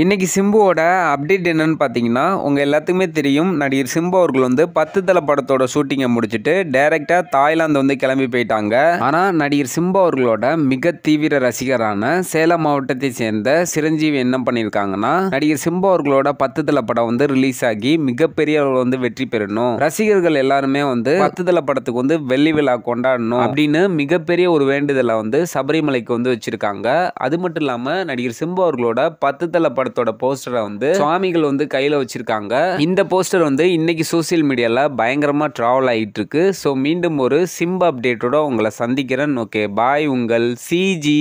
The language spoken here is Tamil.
இன்றைக்கி சிம்புவோட அப்டேட் என்னென்னு பார்த்தீங்கன்னா உங்கள் எல்லாத்துக்குமே தெரியும் நடிகர் சிம்பு அவர்கள் வந்து பத்து தலை படத்தோட ஷூட்டிங்கை முடிச்சுட்டு டைரெக்டாக தாய்லாந்து வந்து கிளம்பி போயிட்டாங்க ஆனால் நடிகர் சிம்பு அவர்களோட மிக தீவிர ரசிகரான சேலம் மாவட்டத்தை சேர்ந்த சிரஞ்சீவி என்ன பண்ணியிருக்காங்கன்னா நடிகர் சிம்பு அவர்களோட பத்து தலை படம் வந்து ரிலீஸ் ஆகி மிகப்பெரிய வந்து வெற்றி பெறணும் ரசிகர்கள் எல்லாருமே வந்து பத்து தலை படத்துக்கு வந்து வெள்ளி விழா கொண்டாடணும் அப்படின்னு மிகப்பெரிய ஒரு வேண்டுதலை வந்து சபரிமலைக்கு வந்து வச்சுருக்காங்க அது மட்டும் இல்லாமல் நடிகர் சிம்பு அவர்களோட பத்து தலை படத்தோட போஸ்டரை வந்து சுவாமிகள் வந்து கையில் வச்சிருக்காங்க இந்த போஸ்டர் வந்து இன்னைக்கு சோசியல் மீடியாவில் பயங்கரமாக ட்ராவல் ஆகிட்டு இருக்கு ஸோ மீண்டும் ஒரு சிம்பு அப்டேட்டோட உங்களை சந்திக்கிறேன் ஓகே பாய் உங்கள் சிஜி